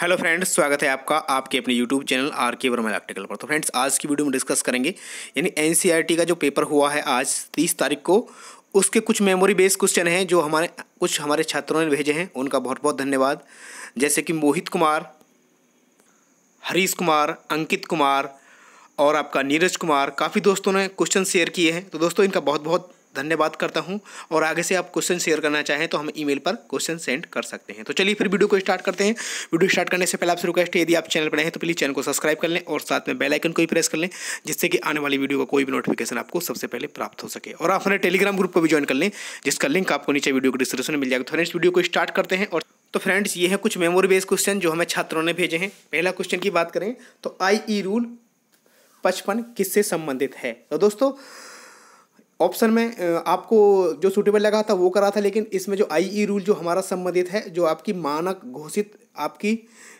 hello friends स्वागत है आपका आपके अपने यूट्यूब चैनल आर के वर्मा इलेक्ट्रिकल पर तो फ्रेंड्स आज की वीडियो में डिस्कस करेंगे यानी एनसीईआरटी e का जो पेपर हुआ है आज तीस तारीख को उसके कुछ मेमोरी बेस्ड क्वेश्चन हैं जो हमारे कुछ हमारे छात्रों ने भेजे हैं उनका बहुत बहुत धन्यवाद जैसे कि मोहित कुमार हरीश कुमार अंकित कुमार और आपका नीरज कुमार काफ़ी दोस्तों ने क्वेश्चन शेयर किए हैं तो दोस्तों इनका बहुत बहुत धन्यवाद करता हूँ और आगे से आप क्वेश्चन शेयर करना चाहें तो हम ईमेल पर क्वेश्चन सेंड कर सकते हैं तो चलिए फिर वीडियो को स्टार्ट करते हैं वीडियो स्टार्ट करने से पहले आपसे रिक्वेस्ट है यदि आप चैनल पर हैं तो प्लीज़ चैनल को सब्सक्राइब कर लें और साथ में बेलाइकन को भी प्रेस कर लें जिससे कि आने वाली वीडियो का कोई भी नोटिफिकेशन आपको सबसे पहले प्राप्त हो सके और आप हमारे टेलीग्राम ग्रुप को भी ज्वाइन कर लें जिसका लिंक आपको नीचे वीडियो को डिस्क्रिप्शन में मिल जाएगा तो फ्रेंड्स वीडियो को स्टार्ट करते हैं और तो फ्रेंड्स ये है कुछ मेमोरी बेस्ड क्वेश्चन जो हमें छात्रों ने भेजे हैं पहला क्वेश्चन की बात करें तो आई ई रूल पचपन किससे संबंधित है तो दोस्तों ऑप्शन में आपको जो सूटेबल लगा था वो करा था लेकिन इसमें जो आई ई रूल जो हमारा संबंधित है जो आपकी मानक घोषित आपकी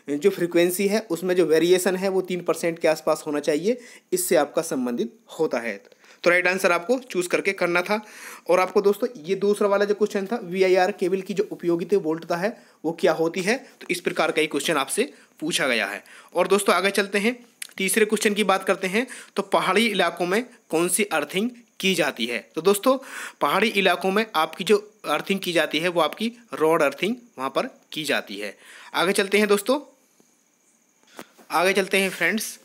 जो फ्रीक्वेंसी है उसमें जो वेरिएशन है वो तीन परसेंट के आसपास होना चाहिए इससे आपका संबंधित होता है तो राइट आंसर आपको चूज करके करना था और आपको दोस्तों ये दूसरा वाला जो क्वेश्चन था वी आई आर केबल की जो उपयोगिता वोल्टता है वो क्या होती है तो इस प्रकार का ही क्वेश्चन आपसे पूछा गया है और दोस्तों आगे चलते हैं तीसरे क्वेश्चन की बात करते हैं तो पहाड़ी इलाकों में कौन सी अर्थिंग की जाती है तो दोस्तों पहाड़ी इलाकों में आपकी जो अर्थिंग की जाती है वो आपकी रोड अर्थिंग वहाँ पर की जाती है आगे चलते हैं दोस्तों आगे चलते हैं फ्रेंड्स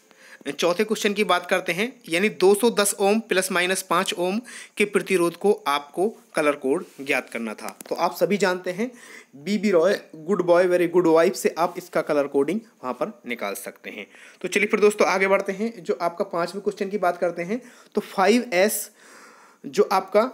चौथे क्वेश्चन की बात करते हैं यानी 210 ओम प्लस माइनस 5 ओम के प्रतिरोध को आपको कलर कोड ज्ञात करना था तो आप सभी जानते हैं B B Roy good boy very good wife से आप इसका कलर कोडिंग वहां पर निकाल सकते हैं तो चलिए फिर दोस्तों आगे बढ़ते हैं जो आपका पाँचवें क्वेश्चन की बात करते हैं तो फाइव एस जो आपका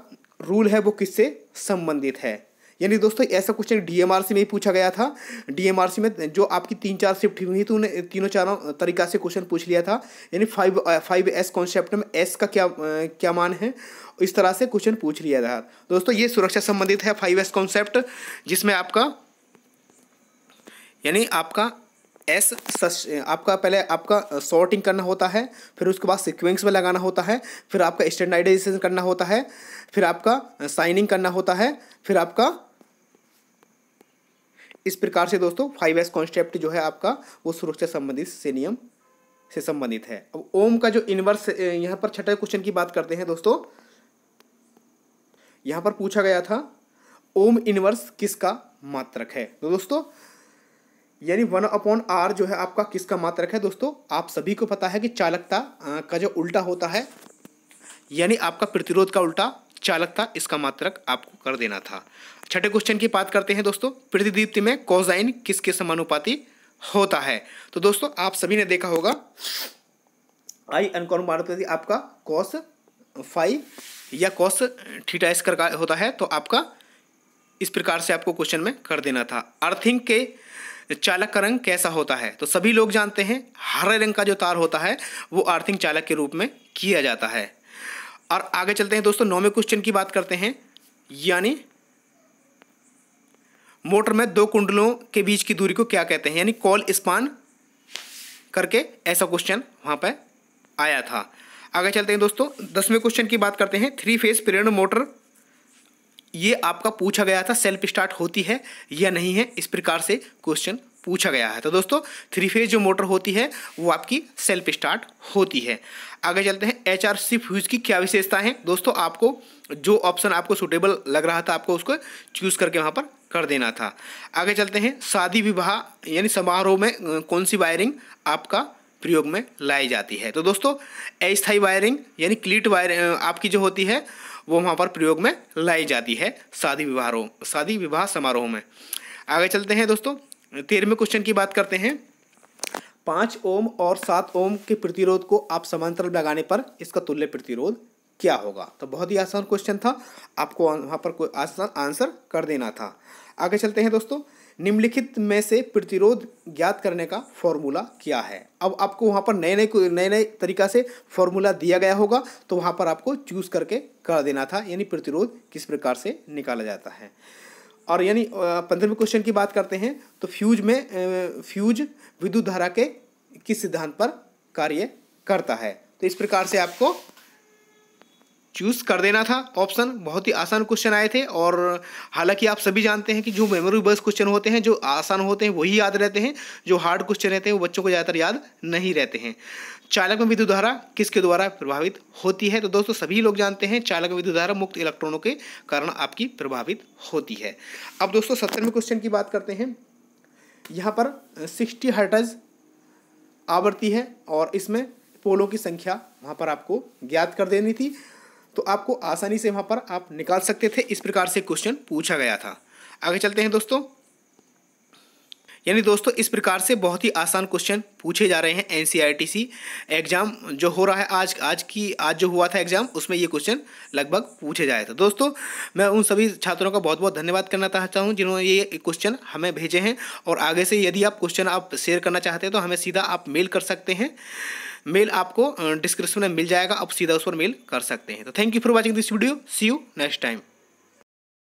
रूल है वो किससे संबंधित है यानी दोस्तों ऐसा क्वेश्चन डीएमआरसी में ही पूछा गया था डीएमआरसी में जो आपकी तीन चार शिफ्ट हुई तो उन्हें तीनों चारों तरीका से क्वेश्चन पूछ लिया था यानी फाइव फाइव एस कॉन्सेप्ट में एस का क्या uh, क्या मान है इस तरह से क्वेश्चन पूछ लिया था दोस्तों ये सुरक्षा संबंधित है फाइव एस कॉन्सेप्ट जिसमें आपका यानी आपका एस आपका पहले आपका सॉर्टिंग करना होता है फिर उसके बाद सिक्वेंस में लगाना होता है फिर आपका स्टैंडर्डाइजेशन करना होता है फिर आपका साइनिंग करना होता है फिर आपका इस प्रकार से दोस्तों फाइव एस कॉन्सेप्ट जो है आपका वो सुरक्षा संबंधित से नियम से संबंधित है अब ओम का जो इनवर्स यहाँ पर छठे क्वेश्चन की बात करते हैं दोस्तों यहाँ पर पूछा गया था ओम इनवर्स किसका मात्रक है तो दोस्तों यानी वन अपॉन आर जो है आपका किसका मात्रक है दोस्तों आप सभी को पता है कि चालकता का जो उल्टा होता है यानी आपका प्रतिरोध का उल्टा चालक था इसका मात्रक आपको कर देना था छठे क्वेश्चन की बात करते हैं दोस्तों प्रतिदीप्ति में कोजाइन किसके समानुपाती होता है तो दोस्तों आप सभी ने देखा होगा आई अनकॉर्म मानुपाती आपका कॉस फाइव या कॉस थीटा इस का होता है तो आपका इस प्रकार से आपको क्वेश्चन में कर देना था अर्थिंग के चालक का रंग कैसा होता है तो सभी लोग जानते हैं हरे रंग का जो तार होता है वो अर्थिंग चालक के रूप में किया जाता है और आगे चलते हैं दोस्तों नौवें क्वेश्चन की बात करते हैं यानी मोटर में दो कुंडलों के बीच की दूरी को क्या कहते हैं यानी कॉल स्पान करके ऐसा क्वेश्चन वहां पर आया था आगे चलते हैं दोस्तों दसवें क्वेश्चन की बात करते हैं थ्री फेस प्रेरण मोटर ये आपका पूछा गया था सेल्फ स्टार्ट होती है या नहीं है इस प्रकार से क्वेश्चन पूछा गया है तो दोस्तों थ्री फेज जो मोटर होती है वो आपकी सेल्फ स्टार्ट होती है आगे चलते हैं एच आर सी फ्यूज की क्या विशेषता है दोस्तों आपको जो ऑप्शन आपको सुटेबल लग रहा था आपको उसको चूज़ करके वहाँ पर कर देना था आगे चलते हैं शादी विवाह यानी समारोह में कौन सी वायरिंग आपका प्रयोग में लाई जाती है तो दोस्तों अस्थाई वायरिंग यानी क्लीट वायरिंग आपकी जो होती है वो वहाँ पर प्रयोग में लाई जाती है शादी विवाहों शादी विवाह समारोह में आगे चलते हैं दोस्तों तेरहवें क्वेश्चन की बात करते हैं पाँच ओम और सात ओम के प्रतिरोध को आप समांतर लगाने पर इसका तुल्य प्रतिरोध क्या होगा तो बहुत ही आसान क्वेश्चन था आपको वहाँ पर कोई आसान आंसर कर देना था आगे चलते हैं दोस्तों निम्नलिखित में से प्रतिरोध ज्ञात करने का फॉर्मूला क्या है अब आपको वहाँ पर नए नए नए नए तरीका से फॉर्मूला दिया गया होगा तो वहाँ पर आपको चूज़ करके कर देना था यानी प्रतिरोध किस प्रकार से निकाला जाता है और यानी पंद्रहवें क्वेश्चन की बात करते हैं तो फ्यूज में फ्यूज विद्युत धारा के किस सिद्धांत पर कार्य करता है तो इस प्रकार से आपको चूज़ कर देना था ऑप्शन बहुत ही आसान क्वेश्चन आए थे और हालांकि आप सभी जानते हैं कि जो मेमोरी बेस्ड क्वेश्चन होते हैं जो आसान होते हैं वही याद रहते हैं जो हार्ड क्वेश्चन रहते हैं वो बच्चों को ज़्यादातर याद नहीं रहते हैं चालक में विद्युत धारा किसके द्वारा प्रभावित होती है तो दोस्तों सभी लोग जानते हैं चालक में विद्युत धारा मुक्त इलेक्ट्रॉनों के कारण आपकी प्रभावित होती है अब दोस्तों सत्तरवें क्वेश्चन की बात करते हैं यहाँ पर सिक्सटी हर्टज आवर्ती है और इसमें पोलों की संख्या वहाँ पर आपको ज्ञात कर देनी थी तो आपको आसानी से वहाँ पर आप निकाल सकते थे इस प्रकार से क्वेश्चन पूछा गया था आगे चलते हैं दोस्तों यानी दोस्तों इस प्रकार से बहुत ही आसान क्वेश्चन पूछे जा रहे हैं एन एग्ज़ाम e जो हो रहा है आज आज की आज जो हुआ था एग्ज़ाम उसमें ये क्वेश्चन लगभग पूछे जाए थे दोस्तों मैं उन सभी छात्रों का बहुत बहुत धन्यवाद करना चाहता हूँ जिन्होंने ये क्वेश्चन हमें भेजे हैं और आगे से यदि आप क्वेश्चन आप शेयर करना चाहते हैं तो हमें सीधा आप मेल कर सकते हैं मेल आपको डिस्क्रिप्शन में मिल जाएगा आप सीधा उस पर मेल कर सकते हैं तो thank you for watching this video see you next time